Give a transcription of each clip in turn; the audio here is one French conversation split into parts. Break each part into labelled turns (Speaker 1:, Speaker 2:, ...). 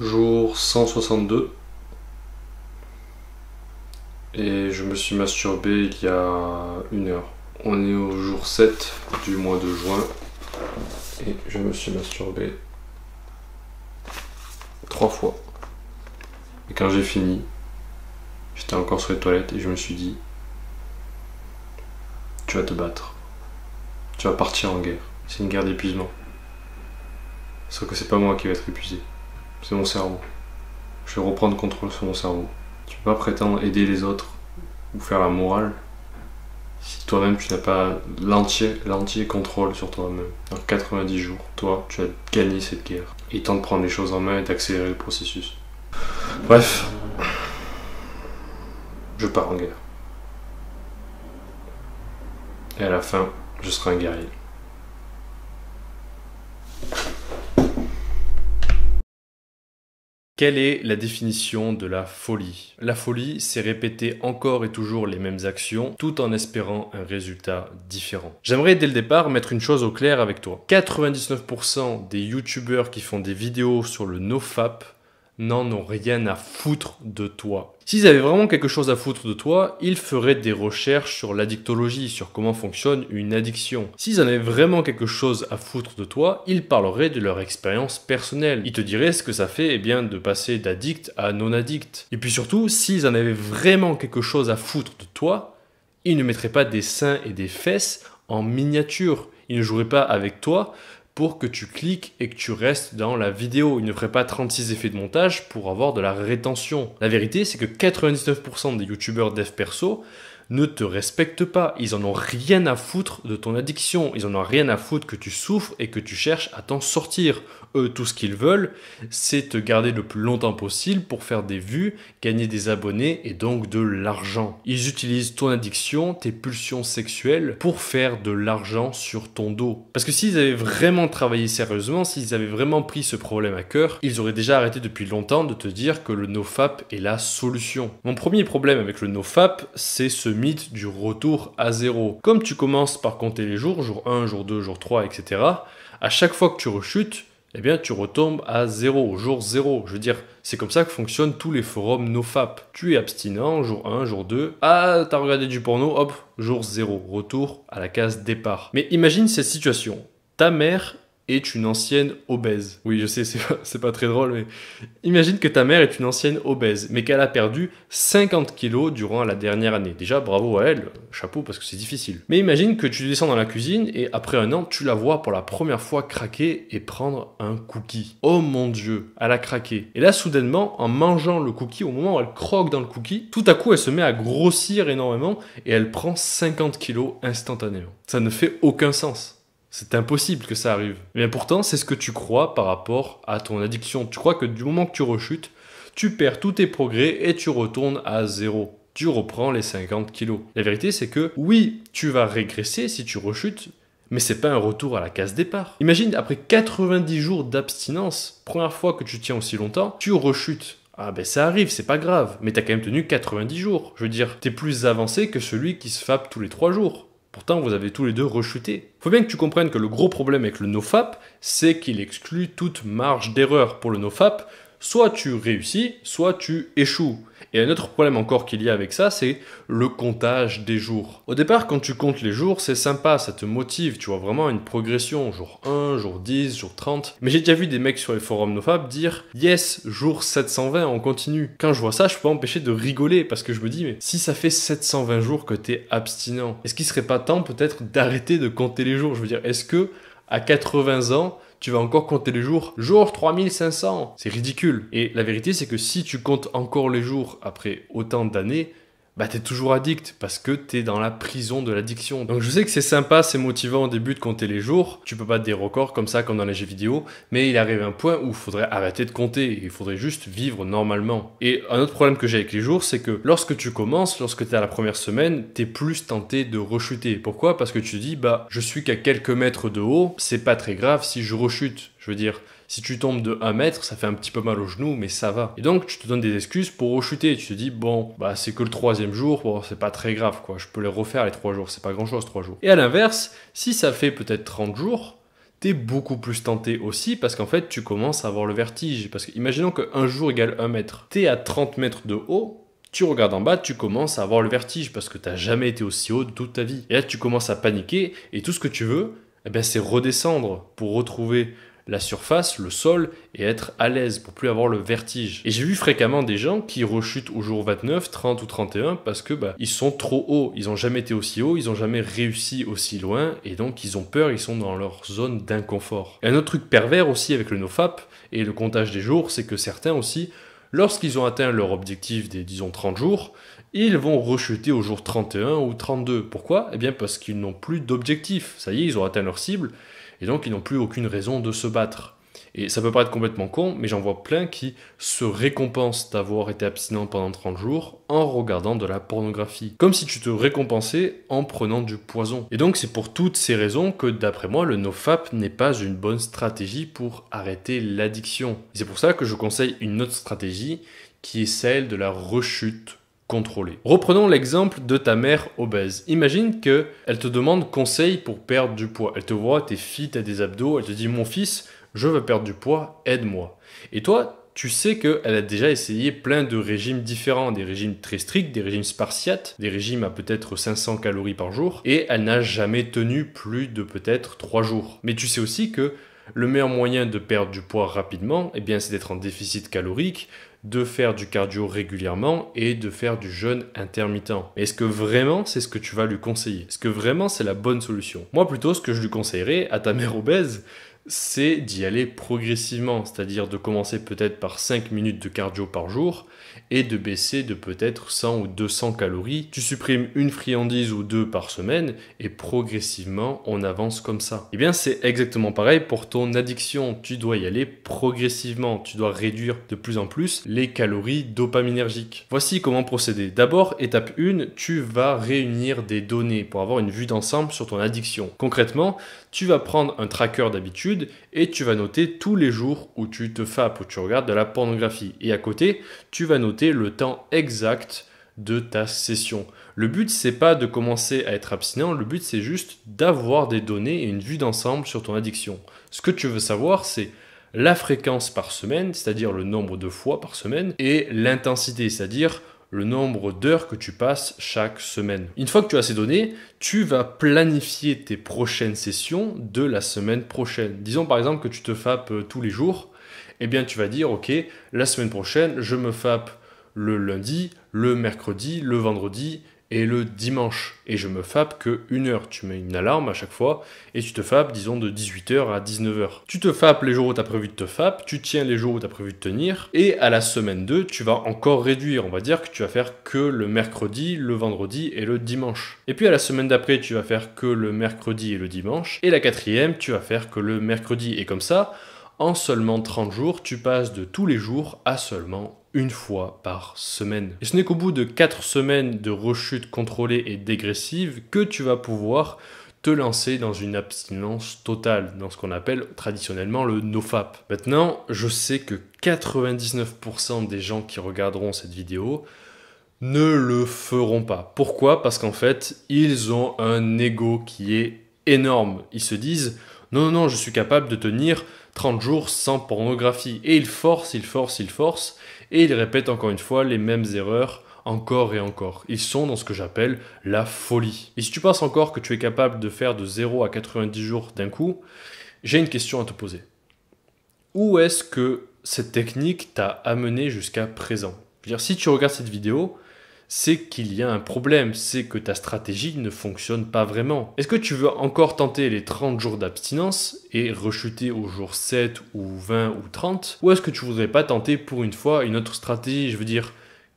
Speaker 1: jour 162. Et je me suis masturbé il y a une heure. On est au jour 7 du mois de juin. Et je me suis masturbé trois fois. Et quand j'ai fini, j'étais encore sur les toilettes et je me suis dit, tu vas te battre. Tu vas partir en guerre. C'est une guerre d'épuisement. Sauf que c'est pas moi qui vais être épuisé. C'est mon cerveau. Je vais reprendre contrôle sur mon cerveau. Tu peux pas prétendre aider les autres ou faire la morale si toi-même tu n'as pas l'entier, l'entier contrôle sur toi-même. Dans 90 jours, toi, tu as gagné cette guerre. Il est temps de prendre les choses en main et d'accélérer le processus. Bref, je pars en guerre. Et à la fin, je serai un guerrier. Quelle est la définition de la folie La folie, c'est répéter encore et toujours les mêmes actions tout en espérant un résultat différent. J'aimerais dès le départ mettre une chose au clair avec toi. 99% des youtubeurs qui font des vidéos sur le nofap n'en ont rien à foutre de toi. S'ils avaient vraiment quelque chose à foutre de toi, ils feraient des recherches sur l'addictologie, sur comment fonctionne une addiction. S'ils en avaient vraiment quelque chose à foutre de toi, ils parleraient de leur expérience personnelle. Ils te diraient ce que ça fait eh bien, de passer d'addict à non-addict. Et puis surtout, s'ils en avaient vraiment quelque chose à foutre de toi, ils ne mettraient pas des seins et des fesses en miniature. Ils ne joueraient pas avec toi pour que tu cliques et que tu restes dans la vidéo. Il ne ferait pas 36 effets de montage pour avoir de la rétention. La vérité, c'est que 99% des youtubeurs dev perso ne te respectent pas. Ils en ont rien à foutre de ton addiction. Ils en ont rien à foutre que tu souffres et que tu cherches à t'en sortir. Eux, tout ce qu'ils veulent, c'est te garder le plus longtemps possible pour faire des vues, gagner des abonnés et donc de l'argent. Ils utilisent ton addiction, tes pulsions sexuelles pour faire de l'argent sur ton dos. Parce que s'ils avaient vraiment travaillé sérieusement, s'ils avaient vraiment pris ce problème à cœur, ils auraient déjà arrêté depuis longtemps de te dire que le nofap est la solution. Mon premier problème avec le nofap, c'est ce mythe du retour à zéro. Comme tu commences par compter les jours, jour 1, jour 2, jour 3, etc., à chaque fois que tu rechutes, eh bien, tu retombes à zéro, jour zéro. Je veux dire, c'est comme ça que fonctionnent tous les forums nofap. Tu es abstinent, jour 1, jour 2. Ah, t'as regardé du porno, hop, jour zéro. Retour à la case départ. Mais imagine cette situation. Ta mère est une ancienne obèse. Oui, je sais, c'est pas, pas très drôle, mais imagine que ta mère est une ancienne obèse, mais qu'elle a perdu 50 kilos durant la dernière année. Déjà, bravo à elle, chapeau, parce que c'est difficile. Mais imagine que tu descends dans la cuisine et après un an, tu la vois pour la première fois craquer et prendre un cookie. Oh mon dieu, elle a craqué. Et là, soudainement, en mangeant le cookie, au moment où elle croque dans le cookie, tout à coup, elle se met à grossir énormément et elle prend 50 kilos instantanément. Ça ne fait aucun sens. C'est impossible que ça arrive. Mais eh pourtant, c'est ce que tu crois par rapport à ton addiction. Tu crois que du moment que tu rechutes, tu perds tous tes progrès et tu retournes à zéro. Tu reprends les 50 kilos. La vérité, c'est que oui, tu vas régresser si tu rechutes, mais c'est pas un retour à la case départ. Imagine, après 90 jours d'abstinence, première fois que tu tiens aussi longtemps, tu rechutes. Ah ben ça arrive, c'est pas grave, mais t'as quand même tenu 90 jours. Je veux dire, t'es plus avancé que celui qui se fape tous les 3 jours. Pourtant, vous avez tous les deux rechuté. Faut bien que tu comprennes que le gros problème avec le nofap, c'est qu'il exclut toute marge d'erreur pour le nofap. Soit tu réussis, soit tu échoues. Et un autre problème encore qu'il y a avec ça, c'est le comptage des jours. Au départ, quand tu comptes les jours, c'est sympa, ça te motive, tu vois vraiment une progression, jour 1, jour 10, jour 30. Mais j'ai déjà vu des mecs sur les forums NoFab dire Yes, jour 720, on continue. Quand je vois ça, je peux m'empêcher de rigoler parce que je me dis Mais si ça fait 720 jours que t'es abstinent, est-ce qu'il serait pas temps peut-être d'arrêter de compter les jours Je veux dire, est-ce que à 80 ans, tu vas encore compter les jours. Jour 3500, c'est ridicule. Et la vérité, c'est que si tu comptes encore les jours après autant d'années, bah t'es toujours addict parce que t'es dans la prison de l'addiction. Donc je sais que c'est sympa, c'est motivant au début de compter les jours, tu peux battre des records comme ça comme dans les jeux vidéo, mais il arrive un point où il faudrait arrêter de compter, il faudrait juste vivre normalement. Et un autre problème que j'ai avec les jours, c'est que lorsque tu commences, lorsque t'es à la première semaine, t'es plus tenté de rechuter. Pourquoi Parce que tu dis bah je suis qu'à quelques mètres de haut, c'est pas très grave si je rechute. Je veux dire, si tu tombes de 1 mètre, ça fait un petit peu mal au genou, mais ça va. Et donc, tu te donnes des excuses pour rechuter. Tu te dis, bon, bah, c'est que le troisième jour, c'est pas très grave, quoi. Je peux les refaire les trois jours, c'est pas grand chose, 3 jours. Et à l'inverse, si ça fait peut-être 30 jours, t'es beaucoup plus tenté aussi parce qu'en fait, tu commences à avoir le vertige. Parce que, imaginons qu'un jour égale 1 mètre. T'es à 30 mètres de haut, tu regardes en bas, tu commences à avoir le vertige parce que tu n'as jamais été aussi haut de toute ta vie. Et là, tu commences à paniquer et tout ce que tu veux, eh ben, c'est redescendre pour retrouver la surface, le sol, et être à l'aise pour plus avoir le vertige. Et j'ai vu fréquemment des gens qui rechutent au jour 29, 30 ou 31 parce que bah, ils sont trop hauts, ils n'ont jamais été aussi hauts, ils n'ont jamais réussi aussi loin, et donc ils ont peur, ils sont dans leur zone d'inconfort. Un autre truc pervers aussi avec le nofap et le comptage des jours, c'est que certains aussi Lorsqu'ils ont atteint leur objectif des disons 30 jours, ils vont rechuter au jour 31 ou 32. Pourquoi Eh bien parce qu'ils n'ont plus d'objectif. Ça y est, ils ont atteint leur cible et donc ils n'ont plus aucune raison de se battre. Et ça peut paraître complètement con, mais j'en vois plein qui se récompensent d'avoir été abstinent pendant 30 jours en regardant de la pornographie. Comme si tu te récompensais en prenant du poison. Et donc c'est pour toutes ces raisons que d'après moi le nofap n'est pas une bonne stratégie pour arrêter l'addiction. C'est pour ça que je conseille une autre stratégie qui est celle de la rechute contrôler. Reprenons l'exemple de ta mère obèse. Imagine que elle te demande conseil pour perdre du poids. Elle te voit, t'es fit, t'as des abdos, elle te dit mon fils, je veux perdre du poids, aide-moi. Et toi, tu sais qu'elle a déjà essayé plein de régimes différents, des régimes très stricts, des régimes spartiates, des régimes à peut-être 500 calories par jour, et elle n'a jamais tenu plus de peut-être 3 jours. Mais tu sais aussi que le meilleur moyen de perdre du poids rapidement, eh bien, c'est d'être en déficit calorique, de faire du cardio régulièrement et de faire du jeûne intermittent. Est-ce que vraiment c'est ce que tu vas lui conseiller Est-ce que vraiment c'est la bonne solution Moi plutôt ce que je lui conseillerais à ta mère obèse, c'est d'y aller progressivement, c'est-à-dire de commencer peut-être par 5 minutes de cardio par jour et de baisser de peut-être 100 ou 200 calories. Tu supprimes une friandise ou deux par semaine et progressivement on avance comme ça. Et eh bien c'est exactement pareil pour ton addiction, tu dois y aller progressivement, tu dois réduire de plus en plus les calories dopaminergiques. Voici comment procéder. D'abord, étape 1, tu vas réunir des données pour avoir une vue d'ensemble sur ton addiction. Concrètement, tu vas prendre un tracker d'habitude et tu vas noter tous les jours où tu te fapes, où tu regardes de la pornographie. Et à côté, tu vas noter le temps exact de ta session. Le but, c'est pas de commencer à être abstinent, le but, c'est juste d'avoir des données et une vue d'ensemble sur ton addiction. Ce que tu veux savoir, c'est la fréquence par semaine, c'est-à-dire le nombre de fois par semaine, et l'intensité, c'est-à-dire le nombre d'heures que tu passes chaque semaine. Une fois que tu as ces données, tu vas planifier tes prochaines sessions de la semaine prochaine. Disons par exemple que tu te fapes euh, tous les jours, eh bien tu vas dire ok, la semaine prochaine, je me fappe le lundi, le mercredi, le vendredi et le dimanche. Et je me fape que une heure. Tu mets une alarme à chaque fois et tu te fab disons, de 18h à 19h. Tu te fapes les jours où tu as prévu de te fap, tu tiens les jours où tu as prévu de tenir et à la semaine 2, tu vas encore réduire. On va dire que tu vas faire que le mercredi, le vendredi et le dimanche. Et puis à la semaine d'après, tu vas faire que le mercredi et le dimanche. Et la quatrième, tu vas faire que le mercredi. Et comme ça, en seulement 30 jours, tu passes de tous les jours à seulement une fois par semaine. Et ce n'est qu'au bout de 4 semaines de rechute contrôlée et dégressive que tu vas pouvoir te lancer dans une abstinence totale, dans ce qu'on appelle traditionnellement le nofap. Maintenant, je sais que 99% des gens qui regarderont cette vidéo ne le feront pas. Pourquoi Parce qu'en fait, ils ont un ego qui est énorme. Ils se disent non, non, non, je suis capable de tenir 30 jours sans pornographie. Et ils forcent, ils forcent, ils forcent et ils répètent encore une fois les mêmes erreurs encore et encore. Ils sont dans ce que j'appelle la folie. Et si tu penses encore que tu es capable de faire de 0 à 90 jours d'un coup, j'ai une question à te poser. Où est-ce que cette technique t'a amené jusqu'à présent Je veux dire, si tu regardes cette vidéo, c'est qu'il y a un problème, c'est que ta stratégie ne fonctionne pas vraiment. Est-ce que tu veux encore tenter les 30 jours d'abstinence et rechuter au jour 7 ou 20 ou 30 Ou est-ce que tu voudrais pas tenter pour une fois une autre stratégie Je veux dire,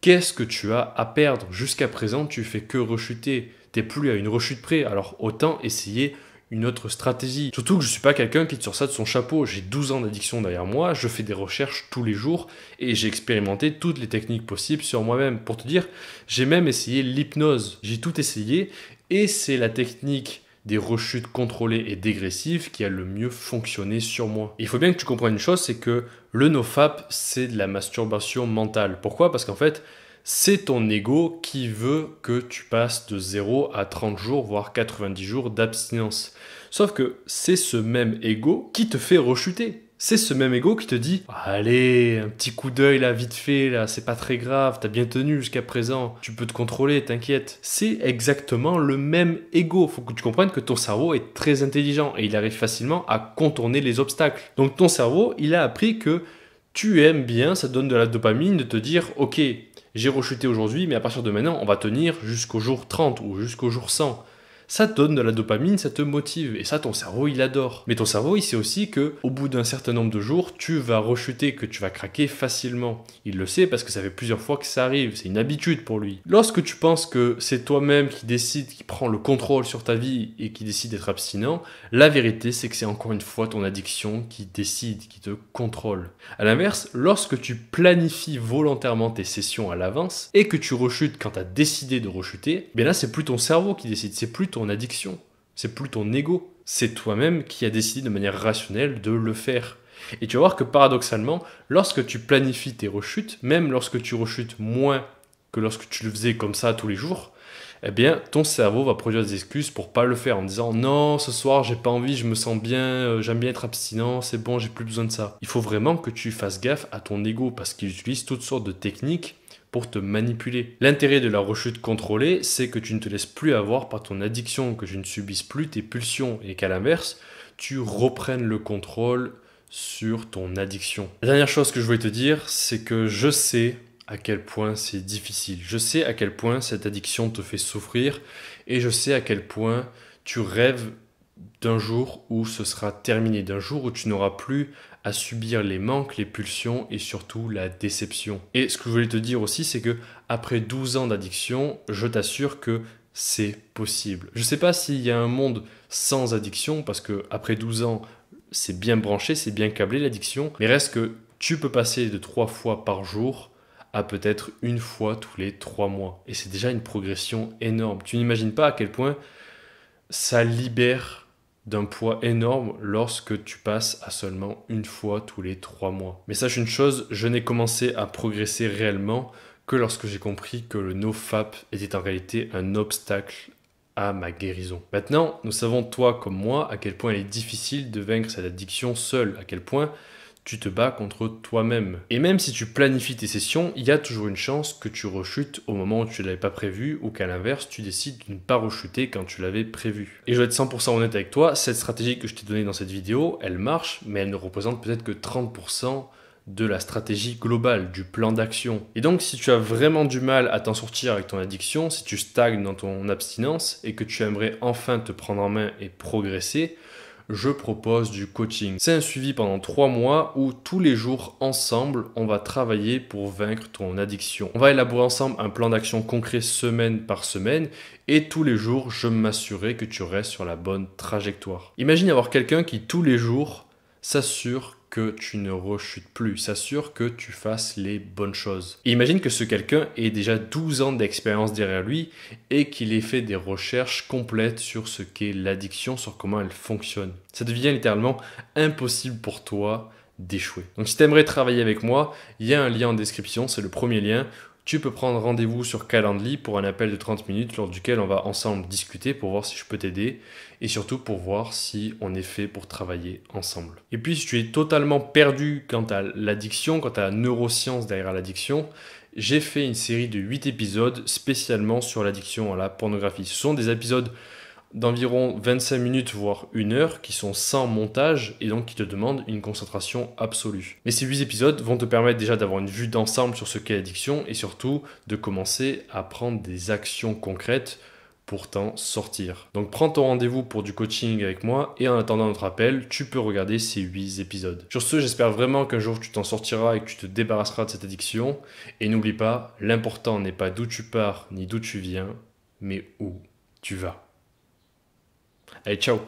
Speaker 1: qu'est-ce que tu as à perdre Jusqu'à présent, tu fais que rechuter. T'es plus à une rechute près, alors autant essayer une autre stratégie. Surtout que je suis pas quelqu'un qui tire ça de son chapeau. J'ai 12 ans d'addiction derrière moi, je fais des recherches tous les jours et j'ai expérimenté toutes les techniques possibles sur moi-même. Pour te dire, j'ai même essayé l'hypnose. J'ai tout essayé et c'est la technique des rechutes contrôlées et dégressives qui a le mieux fonctionné sur moi. il faut bien que tu comprennes une chose, c'est que le nofap, c'est de la masturbation mentale. Pourquoi Parce qu'en fait, c'est ton ego qui veut que tu passes de 0 à 30 jours, voire 90 jours d'abstinence. Sauf que c'est ce même ego qui te fait rechuter. C'est ce même ego qui te dit Allez, un petit coup d'œil là, vite fait, là, c'est pas très grave, t'as bien tenu jusqu'à présent, tu peux te contrôler, t'inquiète. C'est exactement le même ego. Faut que tu comprennes que ton cerveau est très intelligent et il arrive facilement à contourner les obstacles. Donc ton cerveau, il a appris que tu aimes bien, ça donne de la dopamine de te dire Ok, j'ai rechuté aujourd'hui, mais à partir de maintenant, on va tenir jusqu'au jour 30 ou jusqu'au jour 100 ça donne de la dopamine, ça te motive et ça ton cerveau il adore. Mais ton cerveau il sait aussi que au bout d'un certain nombre de jours, tu vas rechuter, que tu vas craquer facilement. Il le sait parce que ça fait plusieurs fois que ça arrive, c'est une habitude pour lui. Lorsque tu penses que c'est toi-même qui décide, qui prend le contrôle sur ta vie et qui décide d'être abstinent, la vérité c'est que c'est encore une fois ton addiction qui décide, qui te contrôle. À l'inverse, lorsque tu planifies volontairement tes sessions à l'avance et que tu rechutes quand tu as décidé de rechuter, bien là c'est plus ton cerveau qui décide, c'est plus ton addiction, c'est plus ton ego, c'est toi-même qui a décidé de manière rationnelle de le faire. Et tu vas voir que paradoxalement, lorsque tu planifies tes rechutes, même lorsque tu rechutes moins que lorsque tu le faisais comme ça tous les jours, eh bien, ton cerveau va produire des excuses pour pas le faire en disant non, ce soir j'ai pas envie, je me sens bien, euh, j'aime bien être abstinent, c'est bon, j'ai plus besoin de ça. Il faut vraiment que tu fasses gaffe à ton ego parce qu'il utilise toutes sortes de techniques te manipuler. L'intérêt de la rechute contrôlée, c'est que tu ne te laisses plus avoir par ton addiction, que tu ne subisses plus tes pulsions et qu'à l'inverse, tu reprennes le contrôle sur ton addiction. La dernière chose que je voulais te dire, c'est que je sais à quel point c'est difficile. Je sais à quel point cette addiction te fait souffrir et je sais à quel point tu rêves d'un jour où ce sera terminé, d'un jour où tu n'auras plus à subir les manques, les pulsions et surtout la déception. Et ce que je voulais te dire aussi, c'est que après 12 ans d'addiction, je t'assure que c'est possible. Je ne sais pas s'il y a un monde sans addiction, parce que après 12 ans, c'est bien branché, c'est bien câblé l'addiction, mais reste que tu peux passer de 3 fois par jour à peut-être une fois tous les 3 mois. Et c'est déjà une progression énorme. Tu n'imagines pas à quel point ça libère d'un poids énorme lorsque tu passes à seulement une fois tous les trois mois. Mais sache une chose, je n'ai commencé à progresser réellement que lorsque j'ai compris que le nofap était en réalité un obstacle à ma guérison. Maintenant, nous savons toi comme moi à quel point il est difficile de vaincre cette addiction seule, à quel point tu te bats contre toi-même. Et même si tu planifies tes sessions, il y a toujours une chance que tu rechutes au moment où tu ne l'avais pas prévu ou qu'à l'inverse, tu décides de ne pas rechuter quand tu l'avais prévu. Et je vais être 100% honnête avec toi, cette stratégie que je t'ai donnée dans cette vidéo, elle marche, mais elle ne représente peut-être que 30% de la stratégie globale, du plan d'action. Et donc si tu as vraiment du mal à t'en sortir avec ton addiction, si tu stagnes dans ton abstinence et que tu aimerais enfin te prendre en main et progresser, je propose du coaching. C'est un suivi pendant trois mois où tous les jours ensemble, on va travailler pour vaincre ton addiction. On va élaborer ensemble un plan d'action concret semaine par semaine et tous les jours, je m'assurerai que tu restes sur la bonne trajectoire. Imagine avoir quelqu'un qui tous les jours s'assure tu ne rechutes plus. S'assure que tu fasses les bonnes choses. imagine que ce quelqu'un ait déjà 12 ans d'expérience derrière lui et qu'il ait fait des recherches complètes sur ce qu'est l'addiction, sur comment elle fonctionne. Ça devient littéralement impossible pour toi d'échouer. Donc si tu aimerais travailler avec moi, il y a un lien en description, c'est le premier lien tu peux prendre rendez-vous sur Calendly pour un appel de 30 minutes lors duquel on va ensemble discuter pour voir si je peux t'aider et surtout pour voir si on est fait pour travailler ensemble. Et puis si tu es totalement perdu quant à l'addiction, quant à la neuroscience derrière l'addiction, j'ai fait une série de 8 épisodes spécialement sur l'addiction à la pornographie. Ce sont des épisodes d'environ 25 minutes voire une heure qui sont sans montage et donc qui te demandent une concentration absolue. Mais ces 8 épisodes vont te permettre déjà d'avoir une vue d'ensemble sur ce qu'est l'addiction et surtout de commencer à prendre des actions concrètes pour t'en sortir. Donc prends ton rendez-vous pour du coaching avec moi et en attendant notre appel, tu peux regarder ces 8 épisodes. Sur ce, j'espère vraiment qu'un jour tu t'en sortiras et que tu te débarrasseras de cette addiction. Et n'oublie pas, l'important n'est pas d'où tu pars ni d'où tu viens, mais où tu vas. Ehi, ciao!